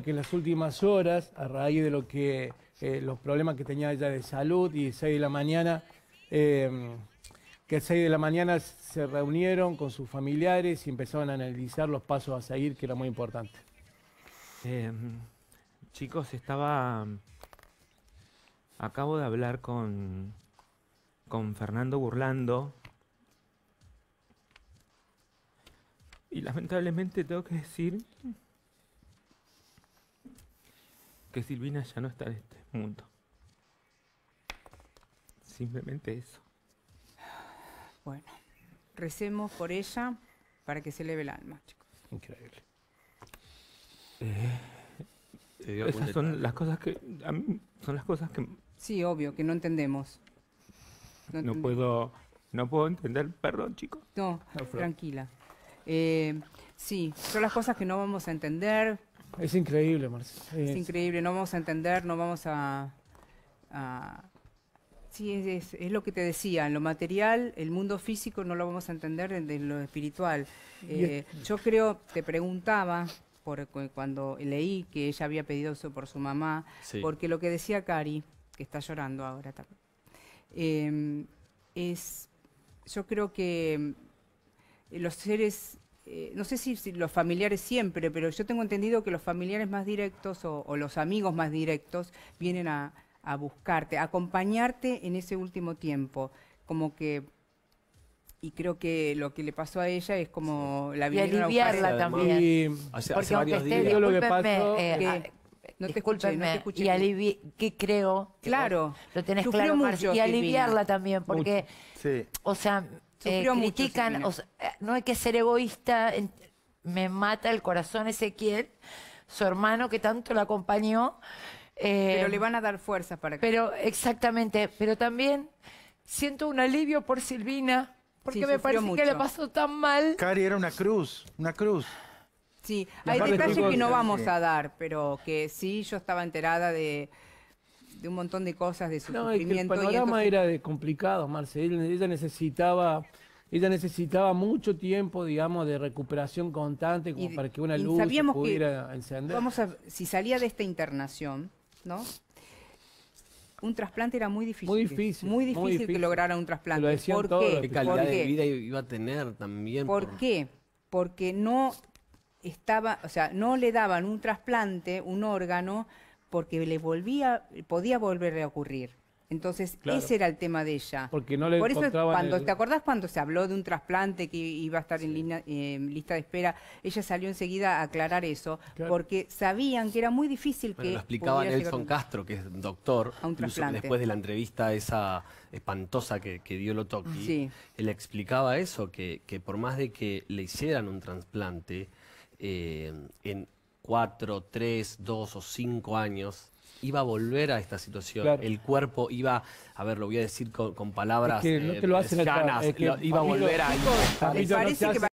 que en las últimas horas, a raíz de lo que, eh, los problemas que tenía ella de salud y 6 de la mañana, em, que a 6 de la mañana se reunieron con sus familiares y empezaron a analizar los pasos a seguir, que era muy importante. Em, chicos, estaba... Acabo de hablar con, con Fernando Burlando. Y lamentablemente tengo que decir que Silvina ya no está en este mundo. Simplemente eso. Bueno, recemos por ella para que se eleve el alma, chicos. Increíble. Eh, esas son las cosas que son las cosas que sí, obvio, que no entendemos. No, puedo, no puedo entender, perdón, chicos. No, tranquila. Eh, sí, son las cosas que no vamos a entender, es increíble, Marcelo. Es, increíble, no vamos a entender, no vamos a... Sí, es, lo que te decía, en lo material, el mundo físico no lo vamos a entender en lo espiritual. Eh, yo creo, te preguntaba, por, cuando leí que ella había pedido eso por su mamá, porque lo que decía Cari, que está llorando ahora también, em, es, yo creo que los seres eh, no sé si, los familiares siempre, pero yo tengo entendido que los familiares más directos o, los amigos más directos vienen a, buscarte, a acompañarte en ese último tiempo, como que y creo que lo que le pasó a ella es como la vida y aliviarla también hace, varios días lo que pasó eh, que, ah, no te escuché, no te escuché. Y aliviar... que creo. Claro. lo tenés claro, mucho, Y aliviarla también, porque. O sea, eh, eh, no hay que ser egoísta, me mata el corazón Ezequiel, su hermano que tanto lo acompañó. Eh, pero le van a dar fuerza para que... Pero exactamente, pero también siento un alivio por Silvina, porque me parece que le pasó tan mal. Cari era una cruz, una cruz. Sí, hay detalles que no vamos a dar, pero que sí, yo estaba enterada de de un montón de cosas, de su sufrimiento. el panorama era de complicado, Marce. Ella necesitaba ella necesitaba mucho tiempo, digamos, de recuperación constante como para que una luz pudiera encender. Vamos a, si salía de esta internación, ¿no? Un trasplante era muy difícil. Muy difícil. Muy difícil, que lograra un trasplante. Lo decían todos qué? calidad de vida iba a tener también? ¿Por, qué? Porque no estaba, o sea, no le daban un trasplante, un órgano, porque le volvía, podía volver a ocurrir. Entonces, ese era el tema de ella. Porque no le Por eso, cuando, ¿te acordás cuando se habló de un trasplante que iba a estar en lista de espera? Ella salió enseguida a aclarar eso, porque sabían que era muy difícil que. Lo explicaba Nelson Castro, que es doctor, después de la entrevista esa espantosa que, dio Lotoki, él explicaba eso, que, por más de que le hicieran un trasplante, eh, en cuatro, tres, dos o cinco años, iba a volver a esta situación. El cuerpo iba, a ver, lo voy a decir con, palabras es eh, lo hacen iba a volver a...